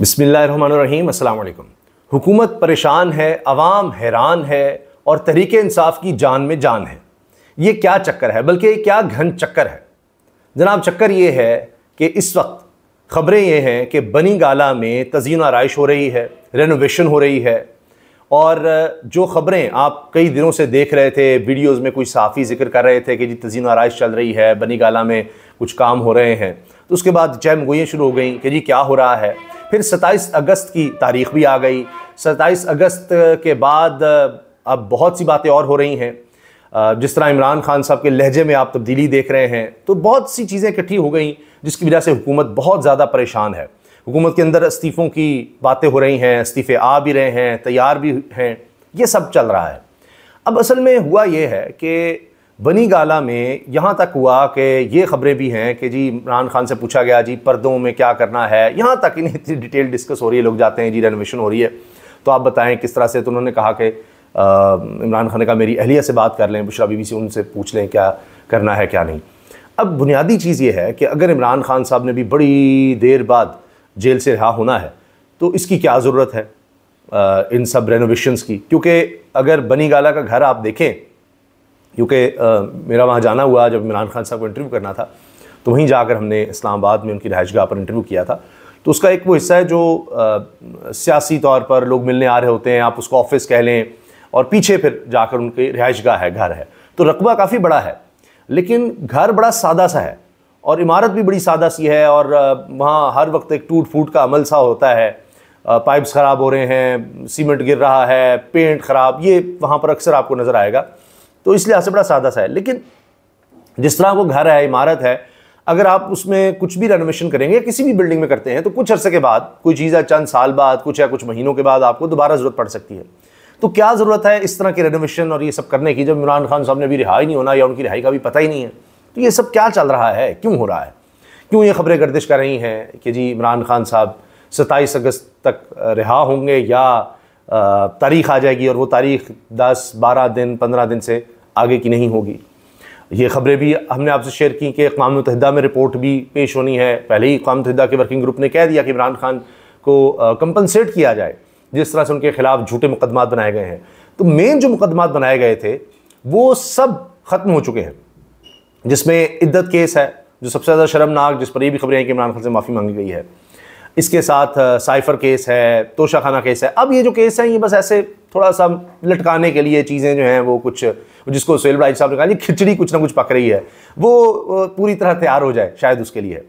बसमीम अल्लाम हुकूमत परेशान है अवाम हैरान है और तहरीक इंसाफ की जान में जान है ये क्या चक्कर है बल्कि क्या घन चक्कर है जनाब चक्कर ये है कि इस वक्त खबरें ये हैं कि बनी गाला में तजीन आरइश हो रही है रेनोवेशन हो रही है और जो खबरें आप कई दिनों से देख रहे थे वीडियोज़ में कोई साफ़ी जिक्र कर रहे थे कि जी तजीन आरइश चल रही है बनी गाला में कुछ काम हो रहे हैं तो उसके बाद गोइयाँ शुरू हो गई कि जी क्या हो रहा है फिर 27 अगस्त की तारीख भी आ गई 27 अगस्त के बाद अब बहुत सी बातें और हो रही हैं जिस तरह इमरान खान साहब के लहजे में आप तब्दीली देख रहे हैं तो बहुत सी चीज़ें इकट्ठी हो गई जिसकी वजह से हुकूमत बहुत ज़्यादा परेशान है हुकूमत के अंदर इस्तीफ़ों की बातें हो रही हैं इस्तीफ़े आ भी रहे हैं तैयार भी हैं ये सब चल रहा है अब असल में हुआ ये है कि बनी गाला में यहाँ तक हुआ कि ये ख़बरें भी हैं कि जी इमरान खान से पूछा गया जी पर्दों में क्या करना है यहाँ तक इन्हें इतनी डिटेल डिस्कस हो रही है लोग जाते हैं जी रेनोवेशन हो रही है तो आप बताएं किस तरह से तो उन्होंने कहा कि इमरान खान ने कहा मेरी अहलिया से बात कर लें बुशरा बीबी से उनसे पूछ लें क्या करना है क्या नहीं अब बुनियादी चीज़ ये है कि अगर इमरान खान साहब ने भी बड़ी देर बाद जेल से रहा होना है तो इसकी क्या ज़रूरत है इन सब रेनोवेशन की क्योंकि अगर बनी गाला का घर आप देखें क्योंकि मेरा वहाँ जाना हुआ जब इमरान खान साहब को इंटरव्यू करना था तो वहीं जाकर हमने इस्लामाबाद में उनकी रहायश पर इंटरव्यू किया था तो उसका एक वो हिस्सा है जो आ, सियासी तौर पर लोग मिलने आ रहे होते हैं आप उसको ऑफिस कह लें और पीछे फिर जाकर उनके रिहाइश है घर है तो रकबा काफ़ी बड़ा है लेकिन घर बड़ा सादा सा है और इमारत भी बड़ी सादा सी है और वहाँ हर वक्त एक टूट फूट का अमल सा होता है पाइप्स ख़राब हो रहे हैं सीमेंट गिर रहा है पेंट ख़राब ये वहाँ पर अक्सर आपको नज़र आएगा तो इसलिए लिहाज से बड़ा सादा सा है लेकिन जिस तरह वो घर है इमारत है अगर आप उसमें कुछ भी रेनोवेशन करेंगे या किसी भी बिल्डिंग में करते हैं तो कुछ अरसे के बाद कोई चीज़ है चंद साल बाद कुछ या कुछ महीनों के बाद आपको दोबारा ज़रूरत पड़ सकती है तो क्या ज़रूरत है इस तरह के रेनोवेशन और ये सब करने की जब इमरान खान साहब ने अभी रिहाई नहीं होना या उनकी रिहाई का भी पता ही नहीं है तो ये सब क्या चल रहा है क्यों हो रहा है क्यों ये खबरें गर्दिश कर रही हैं कि जी इमरान खान साहब सत्ताईस अगस्त तक रिहा होंगे या तारीख आ जाएगी और वो तारीख दस बारह दिन पंद्रह दिन से आगे की नहीं होगी ये खबरें भी हमने आपसे शेयर की कि अकवा मुतहदा में रिपोर्ट भी पेश होनी है पहले ही अकवा मुतहदा के वर्किंग ग्रुप ने कह दिया कि इमरान खान को कंपनसेट किया जाए जिस तरह से उनके खिलाफ झूठे मुकदमा बनाए गए हैं तो मेन जो मुकदमा बनाए गए थे वो सब ख़त्म हो चुके हैं जिसमें इद्दत केस है जो सबसे ज़्यादा शर्मनाक जिस पर यह भी खबरें हैं कि इमरान खान से माफ़ी मांगी गई है इसके साथ साइफर केस है तोशाखाना केस है अब ये जो केस हैं ये बस ऐसे थोड़ा सा लटकाने के लिए चीज़ें जो हैं वो कुछ जिसको सोहेल राइज साहब ने कहा खिचड़ी कुछ ना कुछ पक रही है वो पूरी तरह तैयार हो जाए शायद उसके लिए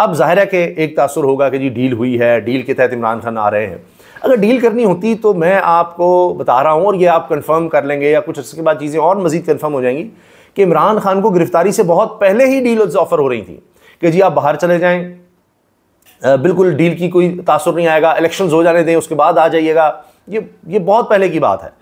अब जाहिर है कि एक तासर होगा कि जी डील हुई है डील के तहत इमरान खान आ रहे हैं अगर डील करनी होती तो मैं आपको बता रहा हूँ और ये आप कन्फ़र्म कर लेंगे या कुछ उसके बाद चीज़ें और मज़ीद कन्फर्म हो जाएंगी कि इमरान खान को गिरफ्तारी से बहुत पहले ही डील ऑफर हो रही थी कि जी आप बाहर चले जाएँ बिल्कुल डील की कोई तासर नहीं आएगा इलेक्शन हो जाने दें उसके बाद आ जाइएगा ये ये बहुत पहले की बात है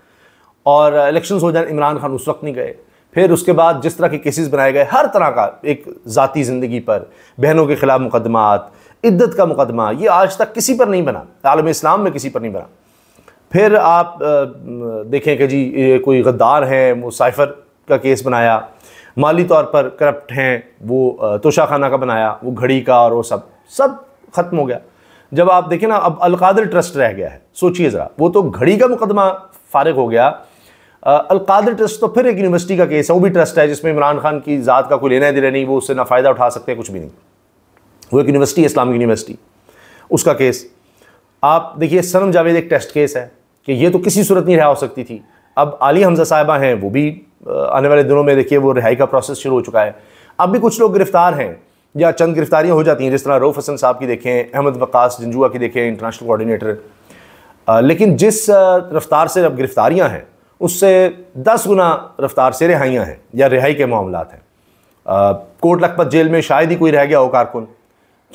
और इलेक्शन हो जाने इमरान खान उस वक्त नहीं गए फिर उसके बाद जिस तरह के केसेस बनाए गए हर तरह का एक ज़ाती ज़िंदगी पर बहनों के ख़िलाफ़ मुकदमात इद्दत का मुकदमा ये आज तक किसी पर नहीं बना आलम इस्लाम में किसी पर नहीं बना फिर आप देखें कि जी ये कोई गद्दार हैं वो साइफ़र का केस बनाया माली तौर पर करप्ट हैं वो तोशा खाना का बनाया वो घड़ी का और वो सब सब ख़त्म हो गया जब आप देखें ना अब अलकादर ट्रस्ट रह गया है सोचिए ज़रा वो तो घड़ी का मुकदमा फारग हो गया अलकादर ट्रस्ट तो फिर एक यूनिवर्सिटी का केस है वो भी ट्रस्ट है जिसमें इमरान खान की ज़ात का कोई लेना देना नहीं वो उससे ना फ़ायदा उठा सकते हैं कुछ भी नहीं वो एक यूनिवर्सिटी इस्लामिक यूनिवर्सिटी उसका केस आप देखिए सनम जावेद एक टेस्ट केस है कि ये तो किसी सूरत नहीं रहा हो सकती थी अब आली हमजा साहिबा हैं वो भी आने वाले दिनों में देखिए वो रिहाई का प्रोसेस शुरू हो चुका है अब भी कुछ लोग गिरफ्तार हैं या चंद गिरफ्तारियाँ हो जाती हैं जिस तरह रऊफ़ हसन साहब की देखें अहमद वकास जंजुआ की देखें इंटरनेशनल कोऑर्डिनेटर लेकिन जिस रफ्तार से अब गिरफ्तारियाँ हैं उससे दस गुना रफ्तार से रिहाइयाँ हैं या रिहाई के मामला हैं कोट लखपत जेल में शायद ही कोई रह गया हो कारकुन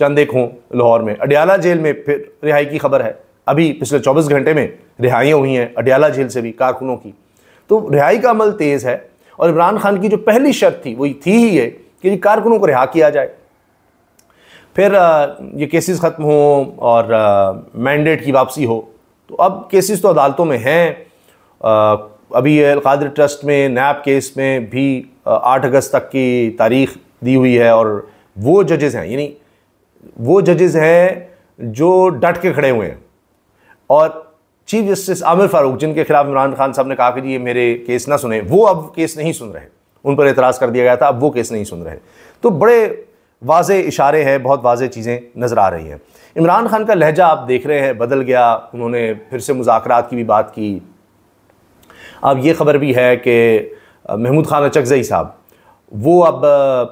चंद एक हों लाहौर में अडियाला जेल में फिर रिहाई की खबर है अभी पिछले चौबीस घंटे में रिहाइयाँ हुई हैं अडियाला जेल से भी कारकुनों की तो रिहाई का अमल तेज़ है और इमरान खान की जो पहली शर्त थी वो थी ही ये कि कारकुनों को रिहा किया जाए फिर ये केसेस ख़त्म हों और मैंडेट की वापसी हो तो अब केसेस तो अदालतों में हैं अभी अलकादर ट्रस्ट में नैब केस में भी आठ अगस्त तक की तारीख दी हुई है और वो जजेस हैं यानी वो जजेस हैं जो डट के खड़े हुए हैं और चीफ जस्टिस आमिर फारूक जिनके खिलाफ इमरान खान साहब ने कहा कि ये मेरे केस ना सुने वो अब केस नहीं सुन रहे उन पर एतराज़ कर दिया गया था अब वो केस नहीं सुन रहे तो बड़े वाज इशारे हैं बहुत वाज चीज़ें नज़र आ रही हैं इमरान खान का लहजा आप देख रहे हैं बदल गया उन्होंने फिर से मुजाकर की भी बात की अब ये ख़बर भी है कि महमूद खान अचकज़ई साहब वो अब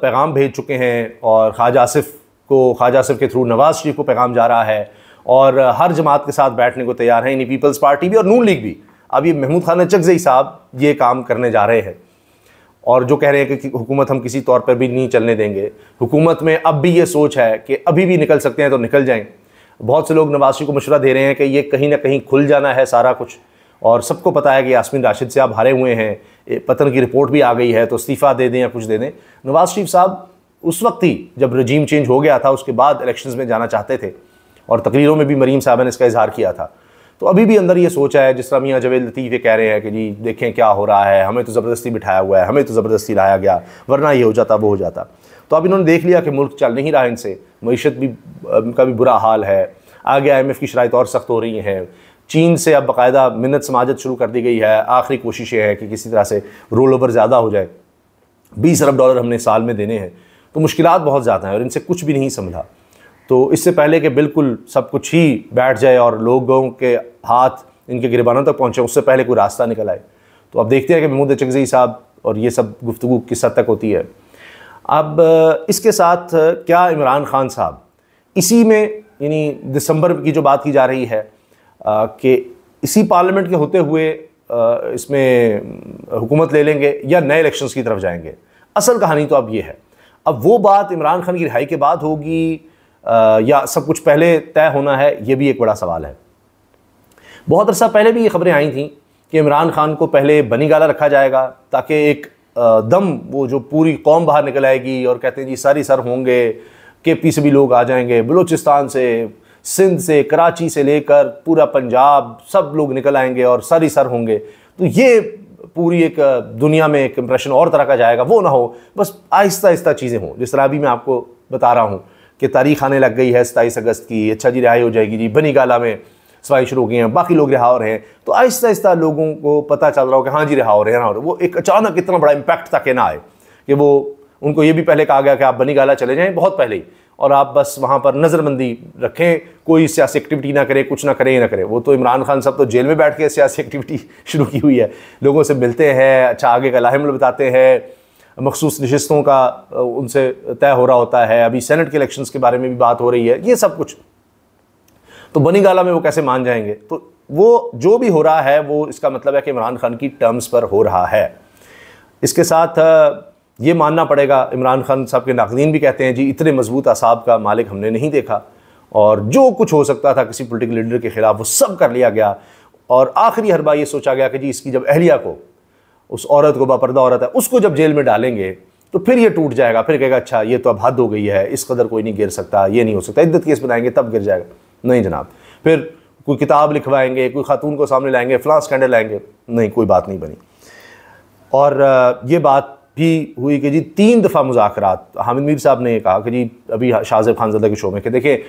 पैगाम भेज चुके हैं और ख्वाजा आसिफ को ख्वाजा आसिफ के थ्रू नवाज़ शरीफ को पैगाम जा रहा है और हर जमात के साथ बैठने को तैयार हैं इन पीपल्स पार्टी भी और नून लीग भी अब ये महमूद खान अचकज़ई साहब ये काम करने जा रहे हैं और जो कह रहे हैं कि हुकूमत हम किसी तौर पर भी नहीं चलने देंगे हुकूमत में अब भी ये सोच है कि अभी भी निकल सकते हैं तो निकल जाएं बहुत से लोग नवासी को मशवरा दे रहे हैं कि ये कहीं ना कहीं खुल जाना है सारा कुछ और सबको पता है कि यासमिन राशिद से आप हारे हुए हैं पतन की रिपोर्ट भी आ गई है तो इस्तीफ़ा दे दें या कुछ दे दें नवाज़ शरीफ साहब उस वक्त ही जब रजीम चेंज हो गया था उसके बाद इलेक्शंस में जाना चाहते थे और तकरीरों में भी मरीम साहब ने इसका इजहार किया था तो अभी भी अंदर ये सोचा है जिस तरह मियाँ जवेद लतीफ़ ये कह रहे हैं कि जी देखें क्या हो रहा है हमें तो ज़बरदस्ती बिठाया हुआ है हमें तो ज़बरदस्ती लाया गया वरना ये हो जाता वो हो जाता तो अब इन्होंने देख लिया कि मुल्क चल नहीं रहा इनसे मीशत भी का भी बुरा हाल है आगे आई एम एफ़ की शरात तो और सख्त हो रही हैं चीन से अब बाकायदा मिन्नत समाजत शुरू कर दी गई है आखिरी कोशिशें है कि किसी तरह से रोल ओवर ज़्यादा हो जाए बीस अरब डॉलर हमने साल में देने हैं तो मुश्किल बहुत ज़्यादा हैं और इनसे कुछ भी नहीं संभला तो इससे पहले कि बिल्कुल सब कुछ ही बैठ जाए और लोगों के हाथ इनके गिरबानों तक पहुँचे उससे पहले कोई रास्ता निकल आए तो अब देखते हैं कि महमूद चकजई साहब और ये सब गुफ्तु किस हद तक होती है अब इसके साथ क्या इमरान खान साहब इसी में यानी दिसंबर की जो बात की जा रही है कि इसी पार्लियामेंट के होते हुए इसमें हुकूमत ले लेंगे या नए इलेक्शंस की तरफ जाएंगे असल कहानी तो अब ये है अब वो बात इमरान खान की रिहाई के बाद होगी या सब कुछ पहले तय होना है ये भी एक बड़ा सवाल है बहुत अरसा पहले भी ये खबरें आई थी कि इमरान खान को पहले बनी गाला रखा जाएगा ताकि एक दम वो जो पूरी कौम बाहर निकल आएगी और कहते हैं जी सारी सर होंगे के पी से भी लोग आ जाएंगे बलूचिस्तान से सिंध से कराची से लेकर पूरा पंजाब सब लोग निकल आएंगे और सारी सर होंगे तो ये पूरी एक दुनिया में एक इम्प्रेशन और तरह का जाएगा वो ना हो बस आहिस्ता आहिस्ता चीज़ें हों जिस तरह अभी मैं आपको बता रहा हूँ कि तारीख आने लग गई है सताईस अगस्त की अच्छा जी रिहाई हो जाएगी जी बनी गाला में सवाई शुरू हो गई हैं बाकी लोग रिहा हो रहे हैं तो आहिस्ता आहिस्ता लोगों को पता चल रहा हो कि हाँ जी रिहा हो रहे हैं और वो एक अचानक इतना बड़ा इम्पैक्ट था कि ना आए कि वो उनको ये भी पहले कहा गया कि आप बनी गाला चले जाएँ बहुत पहले ही और आप बस वहाँ पर नज़रबंदी रखें कोई सियासी एक्टिविटी ना करें कुछ ना करें ही ना करें वो तो इमरान खान साहब तो जेल में बैठ के सियासी एक्टिविटी शुरू की हुई है लोगों से मिलते हैं अच्छा आगे का लाहमल बताते हैं मखसूस नशस्तों का उनसे तय हो रहा होता है अभी सेनेट के इलेक्शंस के बारे में भी बात हो रही है ये सब कुछ तो बनी गाला में वो कैसे मान जाएंगे तो वो जो भी हो रहा है वो इसका मतलब है कि इमरान खान की टर्म्स पर हो रहा है इसके साथ ये मानना पड़ेगा इमरान खान साहब के नाकदीन भी कहते हैं जी इतने मजबूत असाब का मालिक हमने नहीं देखा और जो कुछ हो सकता था किसी पोलिटिकल लीडर के ख़िलाफ़ वो सब कर लिया गया और आखिरी हरबा ये सोचा गया कि जी इसकी जब अहलिया को उस औरत को बापरदा औरत है उसको जब जेल में डालेंगे तो फिर ये टूट जाएगा फिर कहेगा अच्छा ये तो अब हद हो गई है इस कदर कोई नहीं गिर सकता ये नहीं हो सकता इद्दत केस बनाएंगे तब गिर जाएगा नहीं जनाब फिर कोई किताब लिखवाएंगे कोई खातून को सामने लाएंगे फ़लाँ स्कैंडल लाएंगे नहीं कोई बात नहीं बनी और ये बात भी हुई कि जी तीन दफ़ा मुजाकर हामिद मीर साहब ने कहा कि जी अभी शाहजेब खान जदा के शो में कि देखिए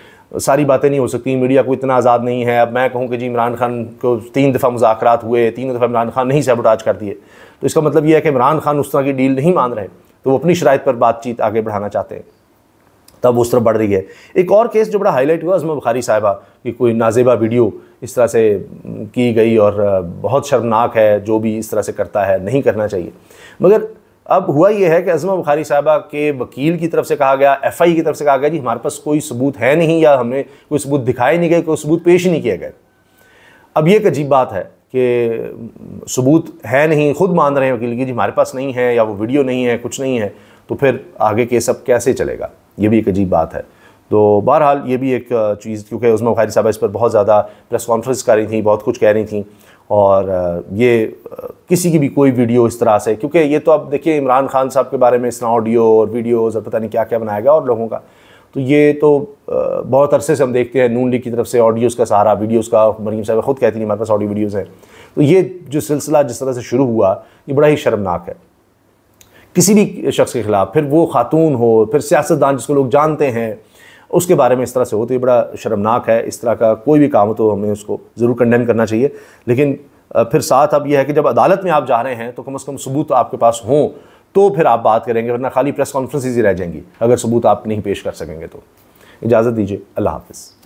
सारी बातें नहीं हो सकती मीडिया को इतना आज़ाद नहीं है अब मैं कहूँ कि जी इमरान खान को तीन दफ़ा मुजात हुए तीन दफ़ा इमरान खान नहीं सेबोटाज कर दिए तो इसका मतलब यह है कि इमरान खान उस तरह की डील नहीं मान रहे तो वो अपनी शराइ पर बातचीत आगे बढ़ाना चाहते हैं तब उस तरफ बढ़ रही है एक और केस जो बड़ा हाईलाइट हुआ उसमें बुखारी साहिबा की कोई नाजेबा वीडियो इस तरह से की गई और बहुत शर्मनाक है जो भी इस तरह से करता है नहीं करना चाहिए मगर अब हुआ यह है कि अजमा बुखारी साहबा के वकील की तरफ से कहा गया एफ आई की तरफ से कहा गया जी हमारे पास कोई सबूत है नहीं या हमने कोई सबूत दिखाए नहीं गए कोई सबूत पेश नहीं किया गया अब ये एक अजीब बात है कि सबूत है नहीं खुद मान रहे हैं वकील की जी हमारे पास नहीं है या वो वीडियो नहीं है कुछ नहीं है तो फिर आगे के सब कैसे चलेगा ये भी एक अजीब बात है तो बहरहाल ये भी एक चीज़ क्योंकि उसमें बुखारी साहबा इस पर बहुत ज़्यादा प्रेस कॉन्फ्रेंस कर रही थी बहुत कुछ कह रही थी और ये किसी की भी कोई वीडियो इस तरह से क्योंकि ये तो आप देखिए इमरान खान साहब के बारे में इस ऑडियो और वीडियोज़ और पता नहीं क्या क्या बनाया गया और लोगों का तो ये तो बहुत अरसे से हम देखते हैं नून लीग की तरफ से ऑडियोज़ का सहारा वीडियोज़ का मरीम साहब खुद कहती हैं हमारे पास ऑडियो वीडियोज़ हैं तो ये जो सिलसिला जिस तरह से शुरू हुआ ये बड़ा ही शर्मनाक है किसी भी शख्स के ख़िलाफ़ फिर वो खातून हो फिर सियासतदान जिसको लोग जानते हैं उसके बारे में इस तरह से हो तो ये बड़ा शर्मनाक है इस तरह का कोई भी काम हो तो हमें उसको ज़रूर कंडेम करना चाहिए लेकिन फिर साथ अब यह है कि जब अदालत में आप जा रहे हैं तो कम अज़ कम सबूत आपके पास हों तो फिर आप बात करेंगे वरना खाली प्रेस कॉन्फ्रेंस ही रह जाएंगी अगर सबूत आप नहीं पेश कर सकेंगे तो इजाज़त दीजिए अल्लाह हाफिज़